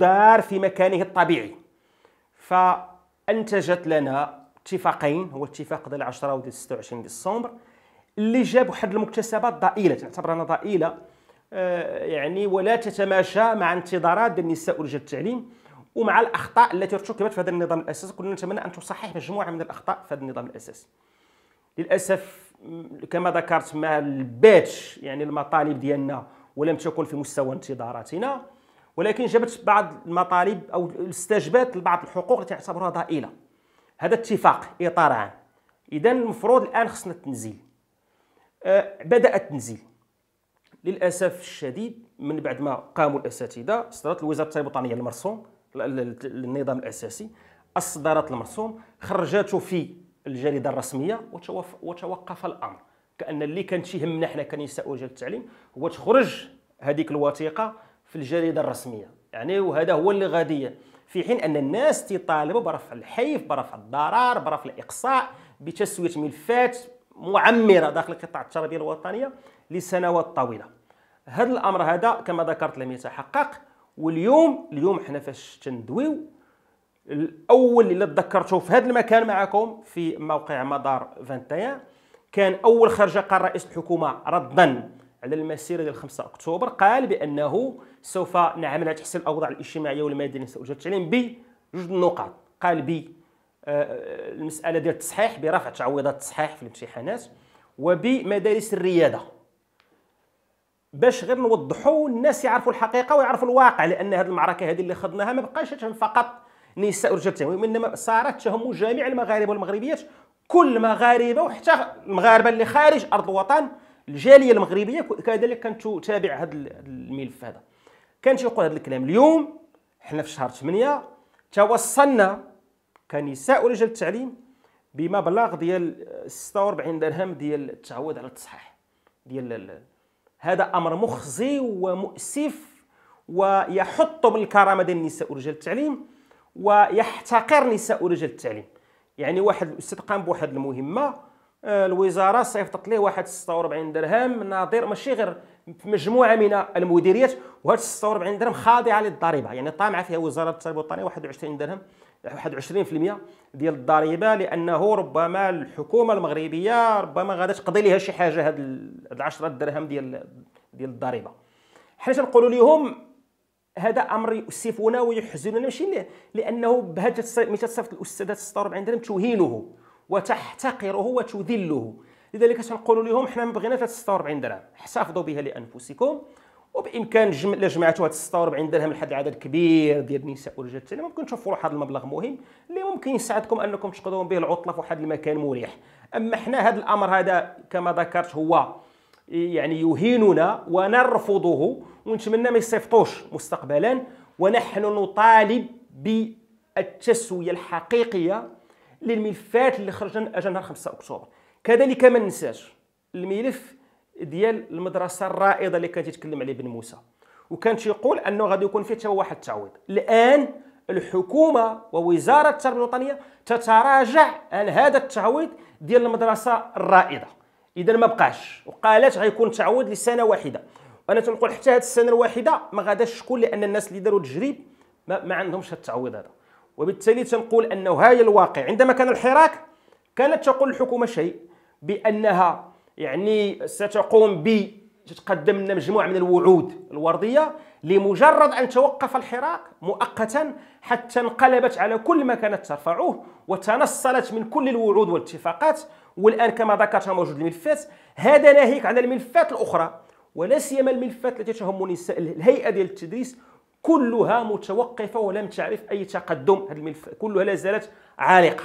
دار في مكانه الطبيعي فانتجت لنا اتفاقين هو اتفاق ديال 10 وديال 26 ديسمبر اللي جاب واحد المكتسبات ضئيله انا ضئيله آه يعني ولا تتماشى مع انتظارات ديال النساء ورجال التعليم ومع الاخطاء التي ارتكبت في هذا النظام الاساسي كنا نتمنى ان تصحح مجموعه من الاخطاء في هذا النظام الاساسي للاسف كما ذكرت ما لباتش يعني المطالب ديالنا ولم تكن في مستوى انتظاراتنا ولكن جابت بعض المطالب او استجابت لبعض الحقوق التي تعتبرها ضئيله هذا اتفاق اطار عام اذا المفروض الان خصنا التنزيل آه بدا التنزيل للاسف الشديد من بعد ما قاموا الاساتذه اصدرت الوزاره التربيه الوطنيه المرسوم النظام الاساسي اصدرت المرسوم خرجته في الجريده الرسميه وتوقف الامر كان اللي كان تيهمنا حنا كنساء وجه التعليم هو تخرج هذيك الوثيقه في الجريده الرسميه يعني وهذا هو اللي غادي في حين ان الناس تطالبوا برفع الحيف برفع الضرر برفع الاقصاء بتسويه ملفات معمره داخل قطاع التربيه الوطنيه لسنوات طويله هذا الامر هذا كما ذكرت لم يتحقق واليوم اليوم حنا فاش تندويو الاول اللي تذكرته في هذا المكان معكم في موقع مدار 21 كان اول خرجه قال رئيس الحكومه ردا على المسيرة ديال 5 أكتوبر قال بأنه سوف نعمل على تحسين الأوضاع الاجتماعية والمدنية سأجد التعليم بجوج النقاط قال ب آه، المسألة ديال التصحيح برفع تعويضات التصحيح في الامتحانات وبمدارس الريادة باش غير نوضحوا الناس يعرفوا الحقيقة ويعرفوا الواقع لأن هذه المعركة هذه اللي خضناها ما بقاش تهم فقط نساء ورجال التعليم وإنما صارت تهم جميع المغاربة والمغربيات كل مغاربة وحتى المغاربة اللي خارج أرض الوطن الجاليه المغربيه كذلك كانت تتابع هذا الملف هذا كان تيقول هذا الكلام اليوم حنا في شهر 8 توصلنا كنساء ورجال التعليم بمبلغ ديال 46 درهم ديال التعويض على التصحيح ديال هذا امر مخزي ومؤسف ويحط من الكرامه ديال النساء ورجال التعليم ويحتقر نساء ورجال التعليم يعني واحد الاستاذ قام بواحد المهمه آه، الوزاره صيفطت ليه واحد 46 درهم ناظر ماشي غير مجموعه من المديريات وهاد 46 درهم خاضعه للضريبه يعني طامعه فيها وزاره التربيه والطنيه 21 درهم 21% ديال الضريبه لانه ربما الحكومه المغربيه ربما غادا تقضي لها شي حاجه هاد ال 10 درهم ديال ديال الضريبه حنا تنقولوا لهم هذا امر يؤسفنا ويحزننا ماشي لانه بهذا ملي تصيفط الاستاذ 46 درهم توهينه وتحتقره وتذله لذلك تنقول لهم حنا ما بغيناش 46 درهم احتفظوا بها لانفسكم وبامكان جمع جمعتوا 46 درهم لحد العدد كبير ديال النساء والرجال الثاني ممكن تشوفوا واحد المبلغ مهم اللي ممكن يساعدكم انكم تقضوا به العطله في واحد المكان مريح اما حنا هذا الامر هذا كما ذكرت هو يعني يهيننا ونرفضه ونتمنى ما يصيفطوش مستقبلا ونحن نطالب بالتسويه الحقيقيه للملفات اللي خرجنا اجا نهار 5 اكتوبر كذلك ما ننساش الملف ديال المدرسه الرائده اللي كانت يتكلم عليه بن موسى وكان تيقول انه غادي يكون فيه حتى واحد التعويض الان الحكومه ووزاره التربيه الوطنيه تتراجع عن هذا التعويض ديال المدرسه الرائده اذا ما بقاش وقالت غيكون تعويض لسنه واحده وانا تنقول حتى هذه السنه الواحده ما غاداش شكون لان الناس اللي داروا التجريب ما, ما عندهمش التعويض هذا وبالتالي تنقول انه هاي الواقع عندما كان الحراك كانت تقول الحكومه شيء بانها يعني ستقوم ب تتقدم لنا مجموعه من الوعود الورديه لمجرد ان توقف الحراك مؤقتا حتى انقلبت على كل ما كانت ترفعه وتنصلت من كل الوعود والاتفاقات والان كما ذكرت موجود الملفات هذا ناهيك عن الملفات الاخرى ولا سيما الملفات التي تهم الهيئه ديال التدريس كلها متوقفه ولم تعرف اي تقدم هذا الملف كلها لا زالت عالقه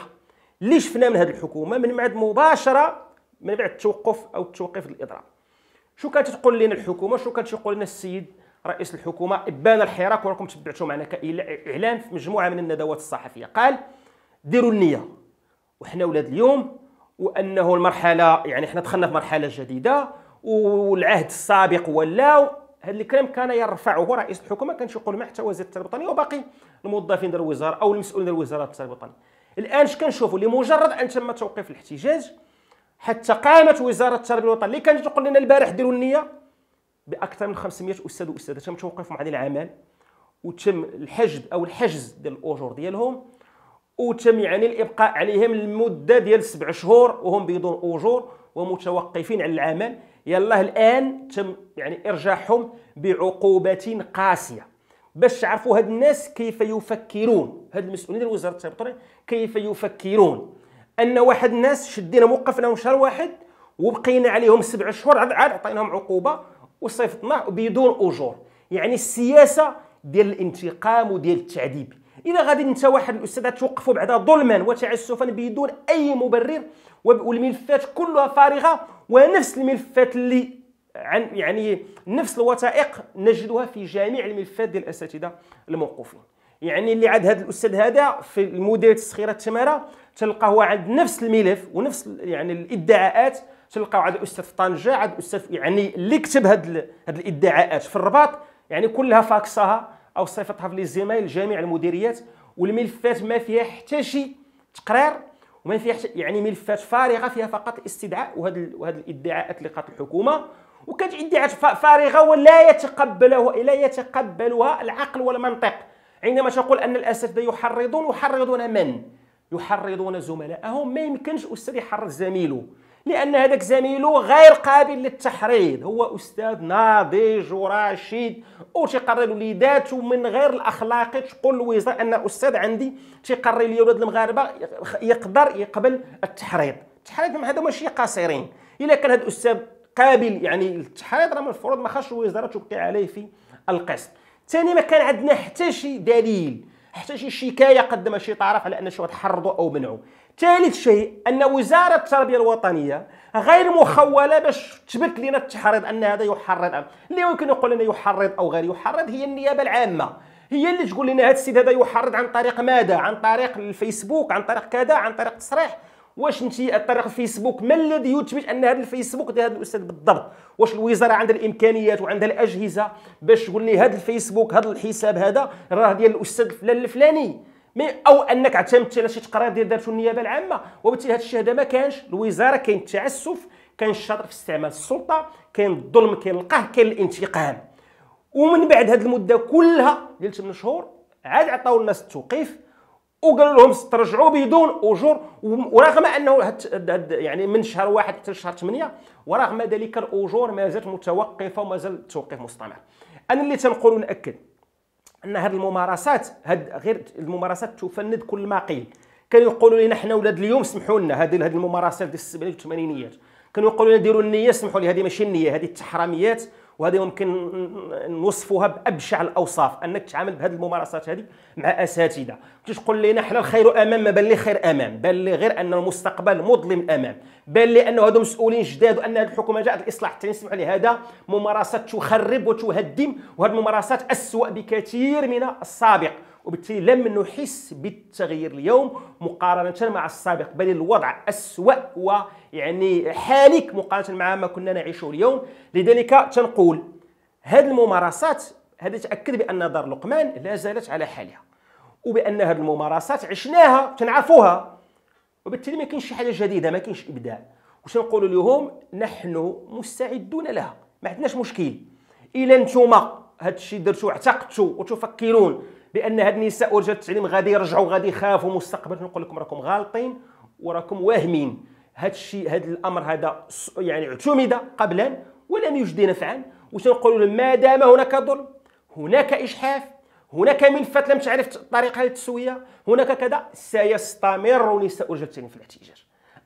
اللي شفنا من هذه الحكومه من بعد مباشره من بعد التوقف او التوقيف الاضراب شو كانت تقول لنا الحكومه شو كانت تقول لنا السيد رئيس الحكومه ابان الحراك وراكم تبعتوا معنا كاعلان في مجموعه من الندوات الصحفيه قال ديروا النيه وحنا ولاد اليوم وانه المرحله يعني حنا دخلنا في مرحله جديده والعهد السابق ولا هذا الكلام كان يرفعه رئيس الحكومه كان يقول مع حتى وزير التربيه الوطنيه وباقي الموظفين ديال الوزاره او المسؤولين ديال وزاره التربيه الوطنيه الان اش كنشوفوا لمجرد ان تم توقيف الاحتجاج حتى قامت وزاره التربيه الوطنيه اللي كانت تقول لنا البارح ديروا النيه باكثر من 500 استاذ واستاذه تم توقيفهم عن العمل وتم الحجب او الحجز ديال الاجور ديالهم وتم يعني الابقاء عليهم لمده ديال سبع شهور وهم بدون اجور ومتوقفين عن العمل يلاه الان تم يعني ارجاعهم بعقوبه قاسيه باش تعرفوا هاد الناس كيف يفكرون هاد المسؤولين ديال وزاره التربيه كيف يفكرون ان واحد الناس شدينا وقفناهم شهر واحد وبقينا عليهم سبع شهور عاد عطيناهم عقوبه وصيفطناه بدون اجور يعني السياسه ديال الانتقام وديال التعذيب الى غادي انت واحد الاستاذ توقفوا بعدها ظلما وتعسفا بدون اي مبرر والملفات كلها فارغه ونفس الملفات اللي عن يعني نفس الوثائق نجدها في جميع الملفات ديال الاساتذه الموقوفين يعني اللي عاد هذا الاستاذ هذا في المديريه التسخيره التماره تلقاه عند نفس الملف ونفس يعني الادعاءات تلقاو عند الاستاذ في طنجه عند الاستاذ يعني اللي كتب هاد هاد الادعاءات في الرباط يعني كلها فاكسها او صيفطها في لي زيمايل جميع المديريات والملفات ما فيها حتى شي تقرير وما فيهاش يعني ملفات فارغه فيها فقط الاستدعاء وهذه وهذه الادعاءات اللي قالت الحكومه وكانت ادعاءات فارغه ولا يتقبلها لا يتقبلها العقل والمنطق عندما تقول ان الاساتذه يحرضون يحرضون من؟ يحرضون زملائهم ما يمكنش استاذ يحرض زميله لان هذاك زميله غير قابل للتحريض هو استاذ ناضج ورشيد وتيقرر وليداته من غير الاخلاق تقول الوزاره ان استاذ عندي تيقرر لي ولاد المغاربه يقدر يقبل التحريض التحريض هذا ماشي قصيرين الا كان هذا الاستاذ قابل يعني للتحريض راه المفروض ما خاصش الوزاره تبقي عليه في القسط ثاني ما كان عندنا حتى شي دليل حتى شي شكايه قدمها شي طرف على ان شي واحد حرضوا او منعوا ثالث شيء ان وزاره التربيه الوطنيه غير مخوله باش تثبت لنا التحريض ان هذا يحرض اللي يمكن يقول لنا يحرض او غير يحرض هي النيابه العامه هي اللي تقول لنا هذا السيد هذا يحرض عن طريق ماذا عن طريق الفيسبوك عن طريق كذا عن طريق تصريح واش انت طريق الفيسبوك ما الذي يثبت ان هذا الفيسبوك ديال هذا الاستاذ بالضبط واش الوزاره عندها الامكانيات وعندها الاجهزه باش تقول لي هذا الفيسبوك هذا الحساب هذا راه ديال الاستاذ فلان الفلاني مي او انك اعتمدت على شي تقرير ديال دارته النيابه العامه وبالتالي هذا الشيء هذا ما كانش الوزاره كاين التعسف كاين الشاطر في استعمال السلطه كاين الظلم كاين القهر كاين الانتقام ومن بعد هذه المده كلها ديال 8 شهور عاد عطاو الناس التوقيف وقالوا لهم استرجعوا بدون اجور ورغم انه هت هت يعني من شهر واحد حتى شهر ثمانيه ورغم ذلك الاجور ما زالت متوقفه وما زال التوقيف مستمر انا اللي تنقول ناكد ان هذه الممارسات هاد غير الممارسات تفند كل ما قيل كانوا يقولوا لنا حنا ولاد اليوم سمحوا لنا هذه هذه الممارسات ديال السبعينات والثمانينيات كانوا يقولوا لنا ديروا النيه سمحوا لي هذه ماشي النيه هذه التحرميات وهذا يمكن نوصفها بابشع الاوصاف انك تعامل بهذه الممارسات هذه مع اساتذه باش تقول لنا حنا الخير امام ما بان لي خير امام بان لي غير ان المستقبل مظلم امام بان لي انه هذو مسؤولين جداد وان هذه الحكومه جاءت الاصلاح حتى نسمع لي هذا ممارسات تخرب وتهدم وهذه الممارسات اسوا بكثير من السابق وبالتالي لم نحس بالتغيير اليوم مقارنة مع السابق بل الوضع أسوأ ويعني حالك مقارنة مع ما كنا نعيشه اليوم لذلك تنقول هذه الممارسات هذا تأكد بأن دار لقمان لا زالت على حالها وبأن هذه الممارسات عشناها تنعرفوها وبالتالي ما كاينش شي حاجه جديده ما كاينش ابداع واش نقول لهم نحن مستعدون لها ما عندناش مشكل الا نتوما هذا الشيء درتو اعتقدتوا وتفكرون بان هاد النساء ورجال التعليم غادي يرجعوا غادي يخافوا مستقبلا نقول لكم راكم غالطين وراكم واهمين هاد الشيء هاد الامر هذا يعني اعتمد قبلا ولم يجدي نفعا وتنقولوا ما دام هناك ظلم هناك اجحاف هناك ملفات لم تعرف طريقها للتسويه هناك كذا سيستمر نساء ورجال التعليم في الاحتجاج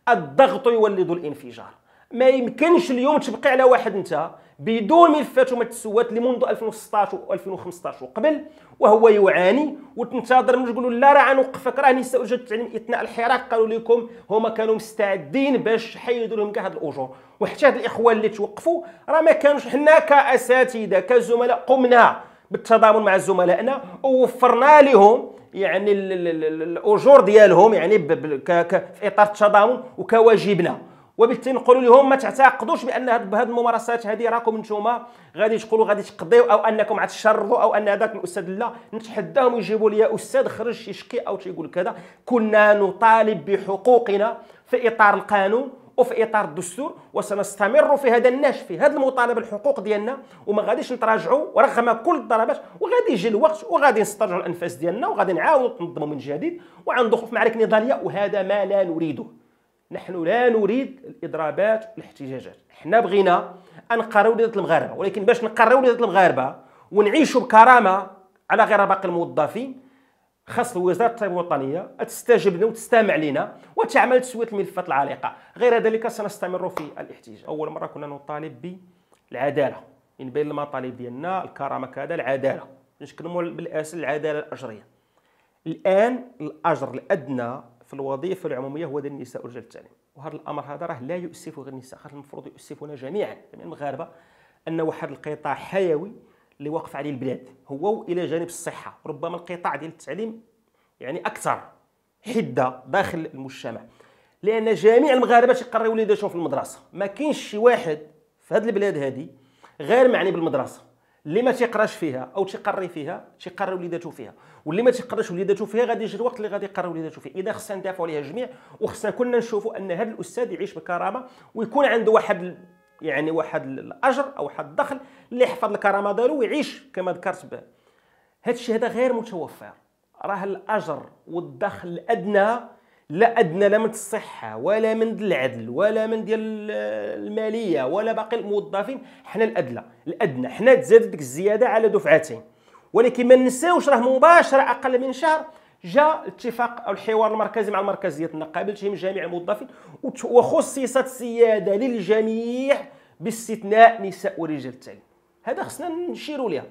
الضغط يولد الانفجار ما يمكنش اليوم تبقي على واحد انت بدون ملفات ومتسوات اللي منذ 2016 و2015 وقبل وهو يعاني وتنتظر من تقولوا لا راه غنوقفك راه نساء وجهه التعليم اثناء الحراك قالوا لكم هما كانوا مستعدين باش يحيدوا لهم كاع هاد الاجور وحتى هاد الاخوان اللي توقفوا راه ما كانوش حنا كاساتذه كزملاء قمنا بالتضامن مع زملائنا ووفرنا لهم يعني الاجور ديالهم يعني في اطار التضامن وكواجبنا وبالتالي نقولوا لهم ما تعتقدوش بان هذه الممارسات هذه راكم نتوما غادي تقولوا غادي تقضيو او انكم عاد او ان هذاك الاستاذ لا نتحداهم يجيبوا لي استاذ خرج يشكي او تيقول كذا كنا نطالب بحقوقنا في اطار القانون وفي اطار الدستور وسنستمر في هذا النهج في هذه المطالبه الحقوق ديالنا وما غاديش نتراجعوا رغم كل الضربات وغادي يجي الوقت وغادي نسترجعوا الانفاس ديالنا وغادي نعاودوا ننظموا من جديد وعندو في معارك نضاليه وهذا ما لا نريده نحن لا نريد الاضرابات والاحتجاجات حنا بغينا ان نقراو رياضه المغاربه ولكن باش نقراو رياضه المغاربه ونعيشوا بكرامه على غير باقي الموظفين خاص وزاره التربيه الوطنيه تستجب لنا وتستمع لنا وتعمل تسويه الملفات العالقه غير ذلك سنستمر في الاحتجاج اول مره كنا نطالب بالعداله من بين المطالب ديالنا الكرامه كذا العداله نتكلموا بالاساس العداله الاجريه الان الاجر الادنى في الوظيفه العموميه هو ديال النساء ورجال التعليم وهذا الامر هذا راه لا يؤسف غير النساء خاطر المفروض يؤسفنا جميعا جميع المغاربه ان واحد القطاع حيوي اللي واقف عليه البلاد هو الى جانب الصحه ربما القطاع ديال التعليم يعني اكثر حده داخل المجتمع لان جميع المغاربه تيقريو وليداتهم في المدرسه ما كاينش شي واحد في هذه البلاد هذه غير معني بالمدرسه اللي ما تيقراش فيها او تيقري فيها تيقري وليداتو فيها واللي ما تيقراش وليداتو فيها غادي يجي الوقت اللي غادي يقري وليداتو فيه اذا خصنا ندافعوا عليها الجميع وخصنا كلنا نشوفوا ان هذا الاستاذ يعيش بكرامه ويكون عنده واحد يعني واحد الاجر او واحد الدخل اللي يحفظ الكرامه ديالو ويعيش كما ذكرت به هذا الشيء هذا غير متوفر راه الاجر والدخل الادنى لا ادنى لا من الصحه ولا من العدل ولا من ديال الماليه ولا باقي الموظفين حنا الادلى الادنى حنا تزادت ديك الزياده على دفعتين ولكن ما ننساوش راه مباشره اقل من شهر جاء الاتفاق او الحوار المركزي مع المركزيه قابل تهم جميع الموظفين وخصصت سياده للجميع باستثناء نساء ورجال التعليم هذا خصنا نشيروا ليها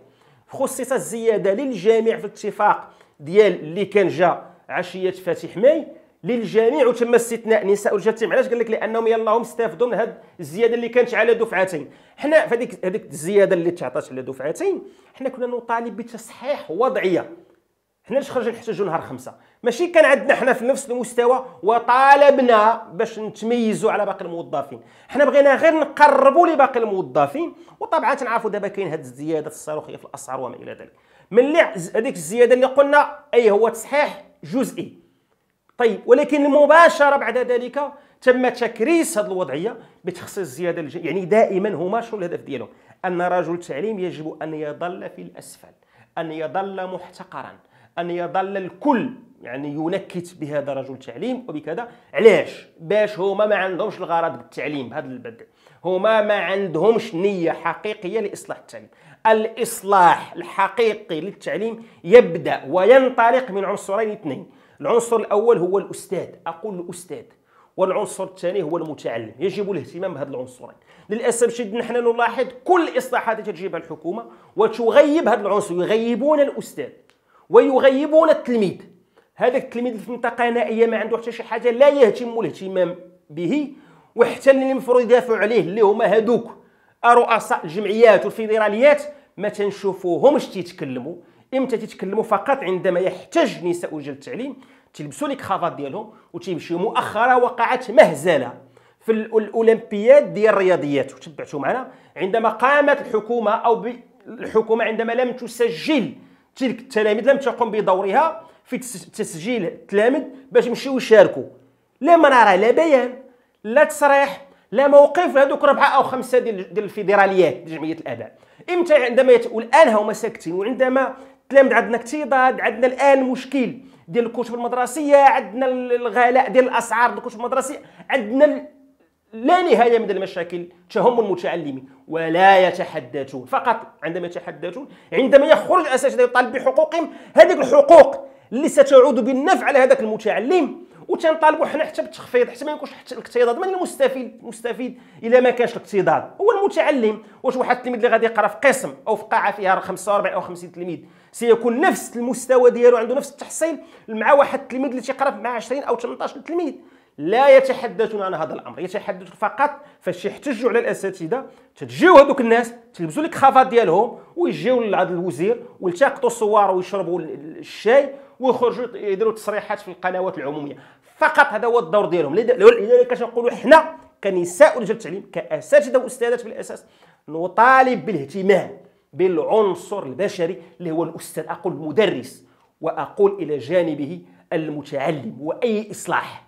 خصصت زياده للجميع في الاتفاق ديال اللي كان جاء عشيه فاتح ماي للجميع وتم استثناء نساء الجتيم علاش قال لك لانهم يلا استافدوا من هذه الزياده اللي كانت على دفعتين حنا فهذيك هذيك الزياده اللي تعطات على دفعتين حنا كنا نطالب بتصحيح وضعيه حنا اللي خرجنا نحتاجوا نهار خمسة ماشي كان عندنا حنا في نفس المستوى وطالبنا باش نتميزوا على باقي الموظفين حنا بغينا غير نقربوا لباقي الموظفين وطبعا تنعرفوا دابا كاين هذه الزياده الصاروخيه في الاسعار وما الى ذلك ملي هذيك الزياده اللي قلنا اي هو تصحيح جزئي طيب ولكن مباشره بعد ذلك تم تكريس هذه الوضعيه بتخصيص زياده الج... يعني دائما هما شو الهدف ديالهم ان رجل التعليم يجب ان يظل في الاسفل ان يظل محتقرا ان يظل الكل يعني ينكت بهذا رجل التعليم وبكذا علاش باش هما ما عندهمش الغرض بالتعليم بهذا البدء هما ما عندهمش نيه حقيقيه لاصلاح التعليم الاصلاح الحقيقي للتعليم يبدا وينطلق من عنصرين اثنين العنصر الأول هو الأستاذ أقول الأستاذ والعنصر الثاني هو المتعلم يجب الاهتمام بهذا العنصرين للاسف الشديد نحن نلاحظ كل الاصلاحات التي تجيبها الحكومه وتغيب هذا العنصر يغيبون الاستاذ ويغيبون التلميذ هذاك التلميذ في منطقه نائيه ما عنده حتى شي حاجه لا يهتم الاهتمام به وحتى اللي المفروض يدافعوا عليه اللي هما هذوك رؤساء الجمعيات والفيدراليات ما تنشوفوهمش تيتكلموا امتى تيتكلموا فقط عندما يحتاج نساء وجل التعليم تيلبسوا لي كرافات ديالهم وتيمشيو مؤخرا وقعت مهزله في الاولمبياد ديال الرياضيات وتبعتوا معنا عندما قامت الحكومه او الحكومه عندما لم تسجل تلك التلاميذ لم تقم بدورها في تسجيل التلاميذ باش يمشيو يشاركوا لا مناره لا بيان لا تصريح لا موقف هذوك ربعه او خمسه ديال الفيدراليات جمعيه الاباء امتى عندما يت... والان هما ساكتين وعندما التلاميذ عندنا اكتظاظ عندنا الان مشكل ديال الكتب المدرسيه عندنا الغلاء ديال الاسعار ديال الكتب المدرسيه عندنا لا نهايه من المشاكل تهم المتعلمين ولا يتحدثون فقط عندما يتحدثون عندما يخرج الاساتذه يطالب بحقوقهم هذه الحقوق اللي ستعود بالنفع على هذاك المتعلم وتنطالبوا حنا حتى بالتخفيض حتى ما يكونش حتى الاقتضاد من المستفيد المستفيد الا ما كانش الاقتضاد هو المتعلم واش واحد التلميذ اللي غادي يقرا في قسم او في قاعه فيها 45 او 50 تلميذ سيكون نفس المستوى ديالو عنده نفس التحصيل مع واحد التلميذ اللي تيقرا مع 20 او 18 تلميذ لا يتحدثون عن هذا الامر يتحدث فقط فاش يحتجوا على الاساتذه تجيو هذوك الناس تلبسوا لك خفاض ديالهم ويجيو لعند الوزير ويلتقطوا الصور ويشربوا الشاي ويخرجوا يديروا تصريحات في القنوات العموميه فقط هذا هو الدور ديالهم لذلك كنقولوا حنا كنساء رجال التعليم كاساتذه واستاذات في الاساس نطالب بالاهتمام بالعنصر البشري اللي هو الاستاذ اقول المدرس واقول الى جانبه المتعلم واي اصلاح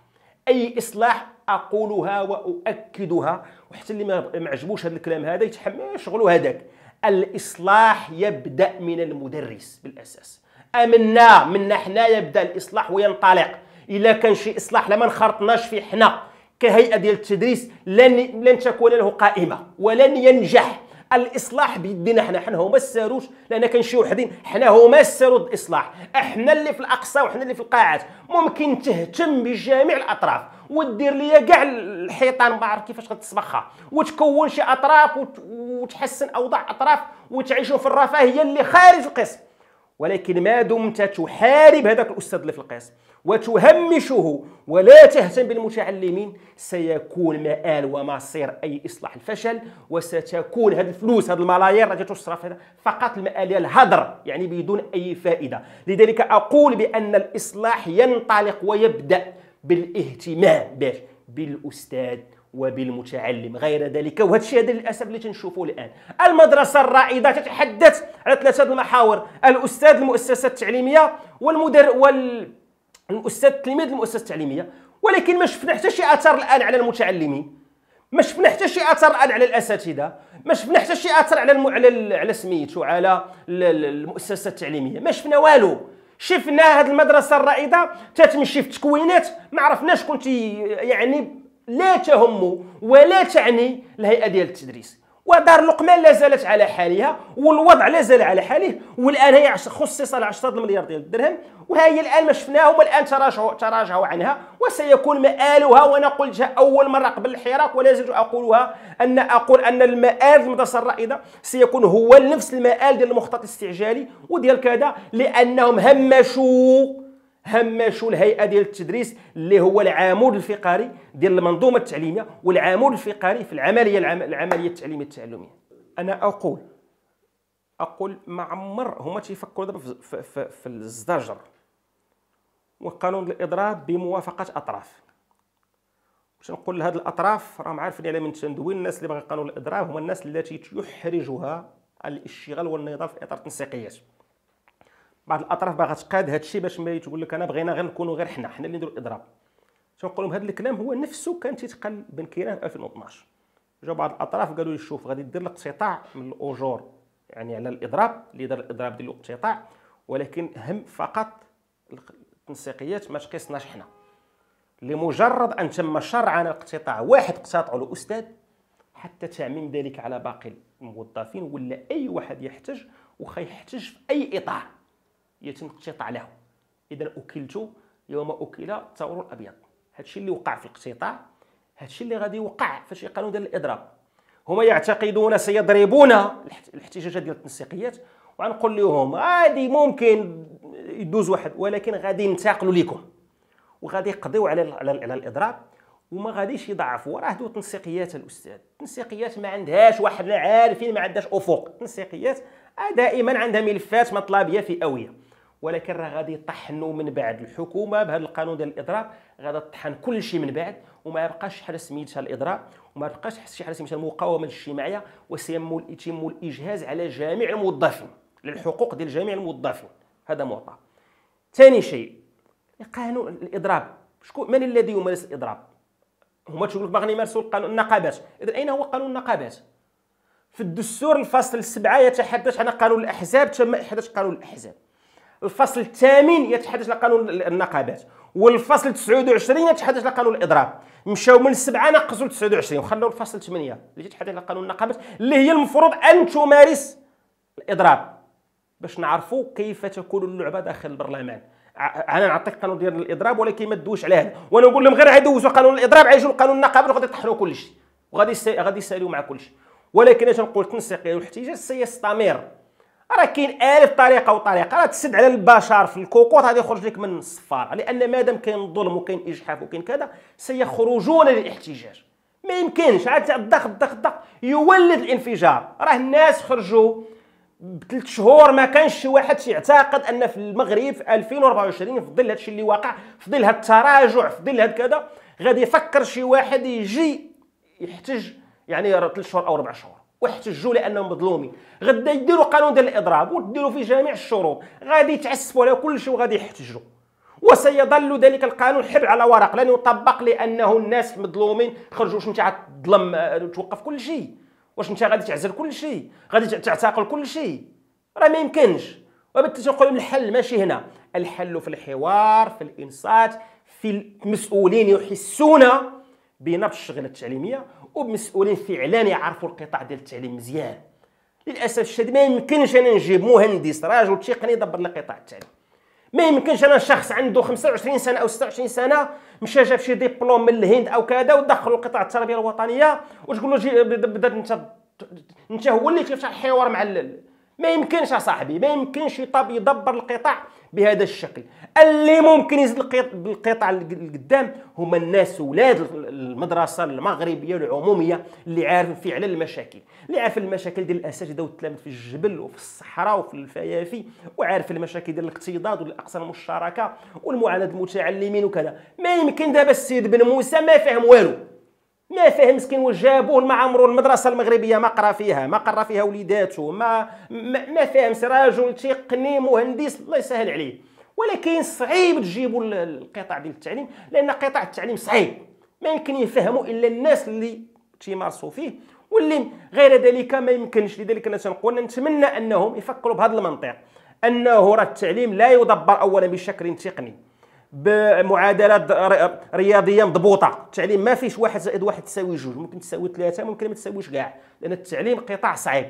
اي اصلاح اقولها واؤكدها وحتى اللي ما عجبوش هذا الكلام هذا يتحمل شغله هذاك الاصلاح يبدا من المدرس بالاساس امنا منا حنايا يبدا الاصلاح وينطلق الا كان شي اصلاح لما انخرطناش فيه حنا كهيئه ديال التدريس لن لن تكون له قائمه ولن ينجح الاصلاح بيدينا حنا حنا هما الساروش لان كان شي وحدين حنا هما السارو الاصلاح احنا اللي في الاقصى وحنا اللي في القاعات ممكن تهتم بجميع الاطراف ودير ليا كاع الحيطان ما عرف كيفاش غتصبخها وتكون شي اطراف وتحسن اوضاع اطراف وتعيشوا في الرفاهيه اللي خارج القسم ولكن ما دمت تحارب هذاك الاستاذ اللي في القسم وتهمشه ولا تهتم بالمتعلمين سيكون مآل ومصير اي اصلاح الفشل وستكون هذه الفلوس هذه الملايير التي تصرف فقط المآل الهدر يعني بدون اي فائده لذلك اقول بان الاصلاح ينطلق ويبدا بالاهتمام بالاستاذ وبالمتعلم غير ذلك وهذا الشيء هذا للاسف اللي تنشوفه الان المدرسه الرائده تتحدث على ثلاثه المحاور الاستاذ المؤسسه التعليميه والمدر وال الاستاذ التلميذ المؤسسه التعليميه ولكن ما شفنا حتى شي اثر الان على المتعلمين ما شفنا حتى شي اثر الان على الاساتذه ما شفنا حتى شي اثر على الم... على على سميتو على المؤسسه التعليميه ما شفنا والو شفنا هاد المدرسه الرائده تتمشي في تكوينات ما عرفناش كنت يعني لا تهم ولا تعني الهيئه ديال التدريس ودار لقمان لا زالت على حالها والوضع لا زال على حاله والان هي خصص لها 10 مليار ديال الدرهم وها هي الان ما شفناهم الان تراجعوا تراجعوا عنها وسيكون مآلها وانا قلتها اول مره قبل الحراك ولا زلت اقولها ان اقول ان المآل المدرسه الرائده سيكون هو نفس المآل ديال المخطط الاستعجالي وديال كذا لانهم همشوا هامشوا الهيئه ديال التدريس اللي هو العمود الفقري ديال المنظومه التعليميه والعمود الفقري في العمليه العمليه التعليميه التعلميه انا اقول اقول ما عمر هما تيفكروا دابا في, في, في الزجر وقانون الاضراب بموافقه اطراف باش نقول لهاد الاطراف راهم عارفين على من تندوين الناس اللي باغي قانون الاضراب هما الناس التي يحرجها الاشتغال والنضال في اطار التنسيقيات بعض الاطراف باغا تقاد هذا الشيء باش ما تقول لك انا بغينا غير نكونوا غير حنا حنا اللي نديروا الاضراب تنقول لهم هذا الكلام هو نفسه كان تيتقال بن كيران في 2012 جاو بعض الاطراف قالوا لي شوف غادي دير الاقتطاع من الاجور يعني على الاضراب اللي دار الاضراب ديال الاقتطاع ولكن هم فقط التنسيقيات ما تقيسناش حنا لمجرد ان تم شرعا الاقتطاع واحد اقتطعوا الاستاذ حتى تعميم ذلك على باقي الموظفين ولا اي واحد يحتج وخا يحتج في اي اطار يتم اقتطاع له اذا اكلت يوم اكل الثور الابيض هادشي اللي وقع في الاقتطاع هادشي اللي غادي يوقع فاش القانون ديال الاضراب هما يعتقدون سيضربون الاحتجاجات ديال التنسيقيات وغنقول لهم غادي ممكن يدوز واحد ولكن غادي ينتقلوا لكم وغادي يقضيو على على الاضراب وما غاديش يضعفوا راه دو تنسيقيات الاستاذ التنسيقيات ما عندهاش واحد عارفين ما عندهاش افق التنسيقيات آه، دائما عندها ملفات مطلبيه فئويه ولكن راه غادي يطحنوا من بعد الحكومه بهذا القانون ديال الاضراب غادي تطحن كل شيء من بعد وما يبقاش شحال سميتها الاضراب وما يبقاش شحال سميتها المقاومه الاجتماعيه وسيتم الاجهاز على جميع الموظفين للحقوق ديال جميع الموظفين هذا معطى ثاني شيء قانون الاضراب شكون من الذي يمارس الاضراب هما تقول لك يمارسوا القانون النقابات اذا اين هو قانون النقابات في الدستور الفصل 7 يتحدث عن قانون الاحزاب تم احداث قانون الاحزاب الفصل الثامن يتحدث على قانون النقابات والفصل 29 يتحدث على قانون الاضراب مشاو من السبعه نقصوا ل 29 وخلوا الفصل 8 اللي تتحدث على قانون النقابات اللي هي المفروض ان تمارس الاضراب باش نعرفوا كيف تكون اللعبه داخل البرلمان انا نعطيك القانون ديال الاضراب ولكن ما تدوش على هذا وانا نقول لهم غير غيدوزوا قانون الاضراب عايشوا قانون النقابات وغادي يطحنوا كل شيء وغادي غادي يسالوا مع كل شيء ولكن انا تنقول تنسيقي والاحتجاج سيستمر راه كاين الف طريقه وطريقه راه تسد على البشر في الكوكوط غادي يخرج لك من الصفاره لان مادام كاين ظلم وكاين اجحاف وكاين كذا سيخرجون للاحتجاج ما يمكنش عاد الضغط الضغط الضغط يولد الانفجار راه الناس خرجوا بثلاث شهور ما كانش شي واحد يعتقد ان في المغرب في 2024 في ظل هادشي اللي واقع في ظل هاد التراجع في ظل هاد كذا غادي يفكر شي واحد يجي يحتج يعني ثلاث شهور او اربع شهور واحتجوا لانهم مظلومين غدا يديروا قانون ديال الاضراب وديروا في جميع الشروط غادي يتعسفوا على كل شيء وغادي يحتجوا وسيظل ذلك القانون حبر على ورق لن يطبق لانه الناس مظلومين خرجوا واش انت تظلم آه، توقف كل شيء واش انت غادي تعزل كل شيء غادي تعتقل كل شيء راه ما يمكنش وبالتالي نقول الحل ماشي هنا الحل في الحوار في الانصات في المسؤولين يحسون بنبش الشغله التعليميه ومسؤولين فعلا يعرفوا القطاع ديال التعليم مزيان للاسف الشديد ما يمكنش انا نجيب مهندس راجل تقني يدبر لي قطاع التعليم ما يمكنش انا شخص عنده 25 سنه او 26 سنه مشى جاب شي ديبلوم من الهند او كذا ودخل القطاع التربيه الوطنيه وتقول له بدا انت انت هو اللي تفتح الحوار مع اللي. ما يمكنش صاحبي ما يمكنش يطب يدبر القطاع بهذا الشكل اللي ممكن يزيد القطاع القدام هما الناس ولاد المدرسه المغربيه العموميه اللي عارف فعلا المشاكل اللي عارف المشاكل ديال الاساتذه والتلاميذ في الجبل وفي الصحراء وفي الفيافي وعارف المشاكل ديال الاقتضاد والاقسام المشتركه والمعاناه المتعلمين وكذا ما يمكن دابا السيد بن موسى ما فهم والو ما فهم مسكين وجابوه ما عمرو المدرسه المغربيه ما قرا فيها ما قرا فيها وليداته ما ما, ما فهم راجل تقني مهندس الله يسهل عليه ولكن صعيب تجيبوا القطاع ديال التعليم لان قطاع التعليم صعيب ما يمكن يفهموا الا الناس اللي تيمارسوا فيه واللي غير ذلك ما يمكنش لذلك انا تنقول نتمنى انهم يفكروا بهذا المنطق انه راه التعليم لا يدبر اولا بشكل تقني بمعادلات رياضيه مضبوطه التعليم ما فيش واحد زائد واحد تساوي جوج ممكن تساوي ثلاثه ممكن ما تساويش كاع لان التعليم قطاع صعيب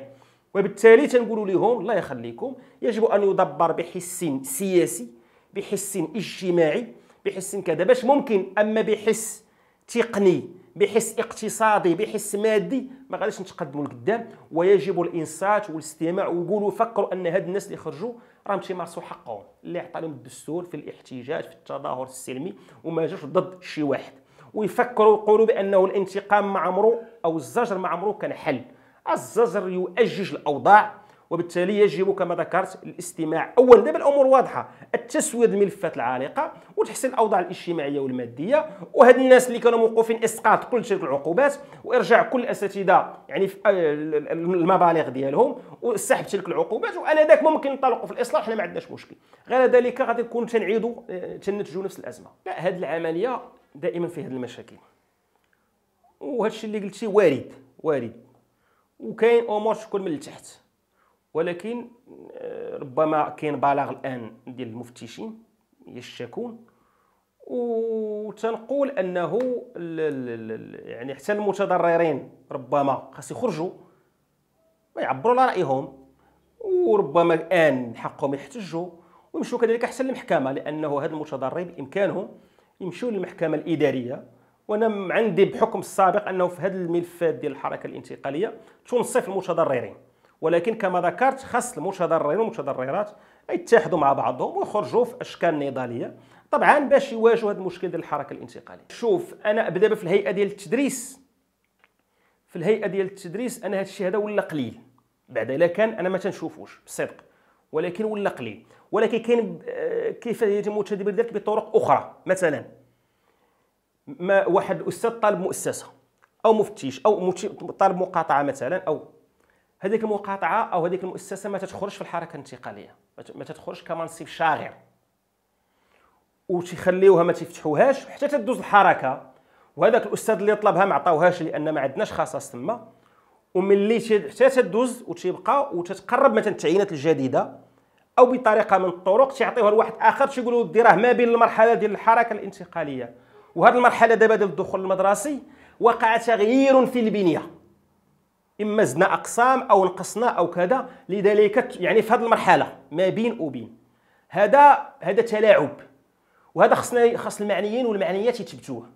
وبالتالي تنقولوا لهم الله يخليكم يجب ان يدبر بحس سياسي بحس اجتماعي بحس كذا باش ممكن اما بحس تقني بحس اقتصادي بحس مادي ما غاديش نتقدموا لقدام ويجب الانصات والاستماع ويقولوا فكروا ان هاد الناس اللي خرجوا راهم تيمارسوا حقهم اللي عطى لهم الدستور في الاحتجاج في التظاهر السلمي وما جاش ضد شي واحد ويفكروا ويقولوا بانه الانتقام ما عمرو او الزجر ما عمرو كان حل الزجر يؤجج الاوضاع وبالتالي يجب كما ذكرت الاستماع اولا دابا الامور واضحه التسويه الملفات العالقه وتحسين الاوضاع الاجتماعيه والماديه وهاد الناس اللي كانوا موقوفين اسقاط كل تلك العقوبات وارجاع كل الاساتذه يعني في آه، المبالغ ديالهم وسحب تلك العقوبات وانا ذاك ممكن نطلقوا في الاصلاح حنا ما عندناش مشكل غير ذلك غادي نكونوا تنعيدوا آه، تنتجوا نفس الازمه لا هذه العمليه دائما فيها هذه المشاكل وهذا الشيء اللي قلتي وارد وارد وكاين امور تكون من التحت ولكن آه، ربما كاين بلاغ الان ديال المفتشين يشتكون وتنقول انه ال ال يعني حتى المتضررين ربما خاص يخرجوا ويعبروا على رايهم وربما الان حقهم يحتجوا ويمشوا كذلك حتى للمحكمه لانه هذا المتضرر بامكانهم يمشوا للمحكمه الاداريه وانا عندي بحكم السابق انه في هذا الملفات ديال الحركه الانتقاليه تنصف المتضررين ولكن كما ذكرت خاص المتضررين والمتضررات يتحدوا مع بعضهم ويخرجوا في اشكال نضاليه طبعا باش يواجهوا هذا المشكل ديال الحركه الانتقاليه شوف انا دابا في الهيئه ديال التدريس في الهيئه ديال التدريس انا هذا الشيء هذا ولا قليل بعد الا كان انا ما تنشوفوش بالصدق ولكن ولا قليل ولكن كاين آه، كيف يتم التدبير ذلك بطرق اخرى مثلا ما واحد الاستاذ طالب مؤسسه او مفتش او طالب مقاطعه مثلا او هذيك المقاطعه او هذيك المؤسسه ما تدخلش في الحركه الانتقاليه ما تدخلش كمنصب شاغر وتيخليوها ما تفتحوهاش حتى تدوز الحركه وهذاك الاستاذ اللي طلبها ما عطاوهاش لان ما عندناش خصاص تما وملي حتى تدوز وتيبقى وتتقرب مثلا التعيينات الجديده او بطريقه من الطرق تيعطيوها لواحد اخر تيقولوا دي راه ما بين المرحله ديال الحركه الانتقاليه وهذه المرحله دابا ديال الدخول المدرسي وقع تغيير في البنيه اما زدنا اقسام او نقصنا او كذا لذلك يعني في هذه المرحله ما بين وبين هذا هذا تلاعب وهذا خصنا خص المعنيين والمعنيات يثبتوه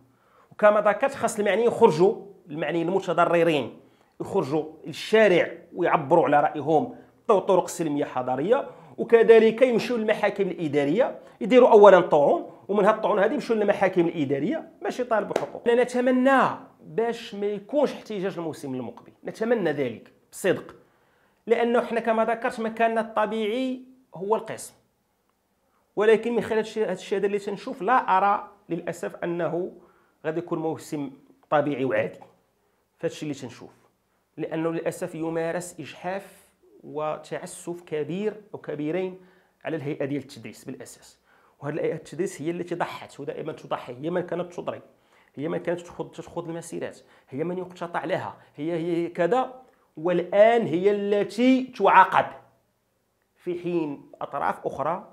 وكما ذكرت خص المعنيين يخرجوا المعنيين المتضررين يخرجوا للشارع ويعبروا على رايهم طرق سلميه حضاريه وكذلك يمشيو للمحاكم الاداريه يديروا اولا طعون ومن هاد الطعون هادي مشوا للمحاكم الاداريه ماشي طالب حقوق انا نتمنى باش ما يكونش احتجاج الموسم المقبل نتمنى ذلك بصدق لانه حنا كما ذكرت مكاننا الطبيعي هو القسم ولكن من خلال هذا الشيء هذا اللي تنشوف لا ارى للاسف انه غادي يكون موسم طبيعي وعادي فهادشي اللي تنشوف لانه للاسف يمارس اجحاف وتعسف كبير او كبيرين على الهيئه ديال التدريس بالاساس وهذه الاي التدريس هي التي ضحت ودائما تضحي هي من كانت تضري هي من كانت تخوض المسيرات هي من يقتطع لها هي هي كذا والان هي التي تعاقب في حين اطراف اخرى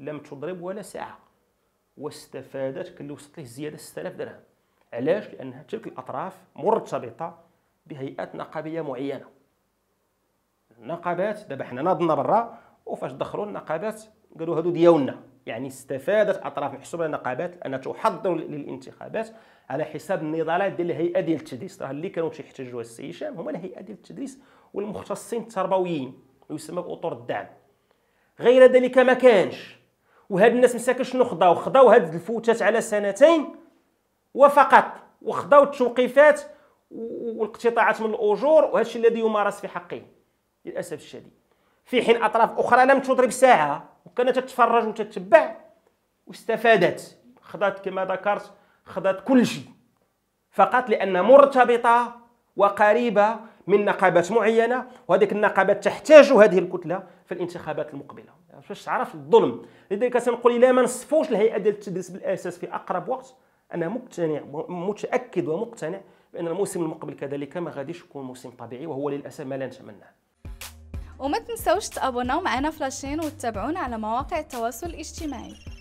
لم تضرب ولا ساعه واستفادت كل وصلت له زياده 6000 درهم علاش لان تلك الاطراف مرتبطه بهيئات نقابيه معينه النقابات دابا حنا ناضنا برا وفاش دخلوا النقابات قالوا هادو ديالنا يعني استفادت اطراف محسوبه النقابات ان تحضر للانتخابات على حساب النضالات ديال الهيئه ديال التدريس راه اللي كانوا تيحتجوها السي هشام هما الهيئه ديال التدريس والمختصين التربويين ويسمى باطر الدعم غير ذلك ما كانش وهاد الناس مساكن شنو خضاو خضاو هاد الفوتات على سنتين وفقط وخضاو التوقيفات والاقتطاعات من الاجور وهذا الشيء الذي يمارس في حقهم للاسف الشديد في حين اطراف اخرى لم تضرب ساعه وكانت تتفرج وتتبع واستفادت خذات كما ذكرت خذات كل شيء فقط لأن مرتبطة وقريبة من نقابات معينة وهذيك النقابات تحتاج هذه الكتلة في الانتخابات المقبلة يعني باش تعرف الظلم لذلك سنقول إلا ما نصفوش الهيئة ديال التدريس بالأساس في أقرب وقت أنا مقتنع متأكد ومقتنع بأن الموسم المقبل كذلك ما غاديش يكون موسم طبيعي وهو للأسف ما لا نتمناه وما تنسوش تابوناو معنا في لاشين وتتابعونا على مواقع التواصل الاجتماعي